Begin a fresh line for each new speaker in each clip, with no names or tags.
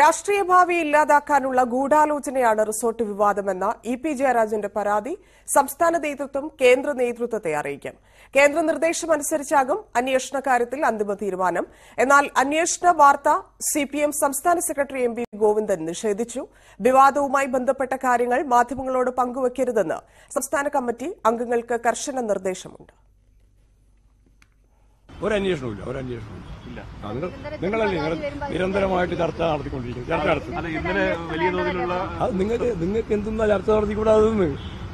രാഷ്ട്രീയ ഭാവി ഇല്ലാതാക്കാനുള്ള ഗൂഢാലോചനയാണ് റിസോർട്ട് വിവാദമെന്ന ഇ പി ജയരാജന്റെ പരാതി സംസ്ഥാന നേതൃത്വം കേന്ദ്ര നേതൃത്വത്തെ അറിയിക്കും കേന്ദ്ര നിർദ്ദേശം അനുസരിച്ചാകും അന്വേഷണ കാര്യത്തിൽ അന്തിമ തീരുമാനം എന്നാൽ അന്വേഷണ വാർത്ത സിപിഎം സംസ്ഥാന സെക്രട്ടറി എം പി ഗോവിന്ദൻ നിഷേധിച്ചു വിവാദവുമായി ബന്ധപ്പെട്ട കാര്യങ്ങൾ മാധ്യമങ്ങളോട് പങ്കുവയ്ക്കരുതെന്ന് സംസ്ഥാന കമ്മിറ്റി അംഗങ്ങൾക്ക് കർശന നിർദ്ദേശമുണ്ട്
ഒരു അന്വേഷണമില്ല ഒരു അന്വേഷണമില്ല ഇല്ല നിങ്ങളല്ലേ നിരന്തരമായിട്ട് ചർച്ച നടത്തിക്കൊണ്ടിരിക്കുന്നു നടത്തി വലിയ അത് നിങ്ങൾക്ക് നിങ്ങൾക്ക് എന്തെന്നാ ചർച്ച നടത്തിക്കൂടാ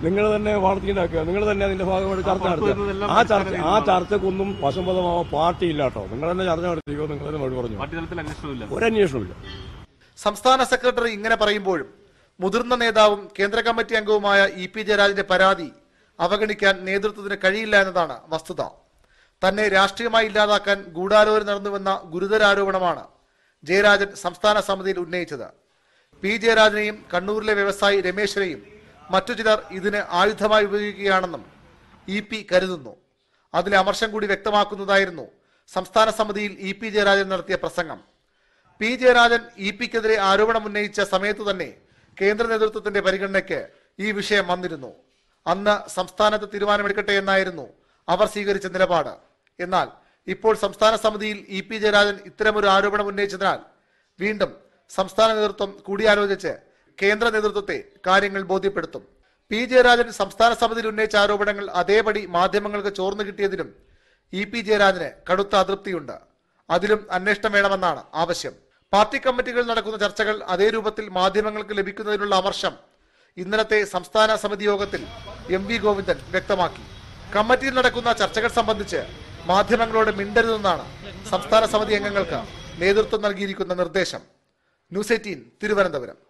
നിങ്ങൾ തന്നെ വാർത്തയുണ്ടാക്കുക നിങ്ങൾ തന്നെ അതിന്റെ ഭാഗമായിട്ട് ചർച്ച നടത്തുക ആ ചർച്ച ആ ചർച്ചക്കൊന്നും വശംപതമാവാൻ പാർട്ടി ഇല്ലാട്ടോ നിങ്ങൾ തന്നെ ചർച്ച നടത്തിക്കോ നിങ്ങൾ തന്നെ മറുപടി
പറഞ്ഞു ഒരു അന്വേഷണമില്ല സംസ്ഥാന സെക്രട്ടറി ഇങ്ങനെ പറയുമ്പോഴും മുതിർന്ന നേതാവും കേന്ദ്ര കമ്മിറ്റി അംഗവുമായ ഇ പി ജയരാജിന്റെ പരാതി അവഗണിക്കാൻ നേതൃത്വത്തിന് കഴിയില്ല എന്നതാണ് വസ്തുത തന്നെ രാഷ്ട്രീയമായി ഇല്ലാതാക്കാൻ ഗൂഢാലോചന നടന്നുവെന്ന ഗുരുതരാരോപണമാണ് ജയരാജൻ സംസ്ഥാന സമിതിയിൽ ഉന്നയിച്ചത് പി ജയരാജനെയും കണ്ണൂരിലെ വ്യവസായി രമേശിനെയും മറ്റു ചിലർ ഇതിന് ആയുധമായി ഉപയോഗിക്കുകയാണെന്നും ഇ പി കരുതുന്നു അതിലെ അമർഷം കൂടി വ്യക്തമാക്കുന്നതായിരുന്നു സംസ്ഥാന സമിതിയിൽ ഇ പി ജയരാജൻ നടത്തിയ പ്രസംഗം പി ജയരാജൻ ഇ പിക്കെതിരെ ആരോപണം ഉന്നയിച്ച സമയത്ത് തന്നെ കേന്ദ്ര നേതൃത്വത്തിന്റെ പരിഗണനയ്ക്ക് ഈ വിഷയം വന്നിരുന്നു അന്ന് സംസ്ഥാനത്ത് തീരുമാനമെടുക്കട്ടെ എന്നായിരുന്നു അവർ സ്വീകരിച്ച നിലപാട് എന്നാൽ ഇപ്പോൾ സംസ്ഥാന സമിതിയിൽ ഇ പി ജയരാജൻ ഇത്തരമൊരു ആരോപണം ഉന്നയിച്ചതിനാൽ വീണ്ടും സംസ്ഥാന നേതൃത്വം കൂടിയാലോചിച്ച് കേന്ദ്ര നേതൃത്വത്തെ കാര്യങ്ങൾ ബോധ്യപ്പെടുത്തും പി ജയരാജൻ സംസ്ഥാന സമിതിയിൽ ഉന്നയിച്ച ആരോപണങ്ങൾ അതേപടി മാധ്യമങ്ങൾക്ക് ചോർന്നു കിട്ടിയതിലും ഇ പി ജയരാജന് കടുത്ത അതൃപ്തിയുണ്ട് അതിലും അന്വേഷണം വേണമെന്നാണ് ആവശ്യം പാർട്ടി കമ്മിറ്റികളിൽ നടക്കുന്ന ചർച്ചകൾ അതേ രൂപത്തിൽ മാധ്യമങ്ങൾക്ക് ലഭിക്കുന്നതിനുള്ള അമർശം ഇന്നലത്തെ സംസ്ഥാന സമിതി യോഗത്തിൽ എം വി ഗോവിന്ദൻ വ്യക്തമാക്കി കമ്മിറ്റിയിൽ നടക്കുന്ന ചർച്ചകൾ സംബന്ധിച്ച് മാധ്യമങ്ങളോട് മിണ്ടരുതെന്നാണ് സംസ്ഥാന സമിതി അംഗങ്ങൾക്ക് നേതൃത്വം നൽകിയിരിക്കുന്ന നിർദ്ദേശം ന്യൂസ് എയ്റ്റീൻ തിരുവനന്തപുരം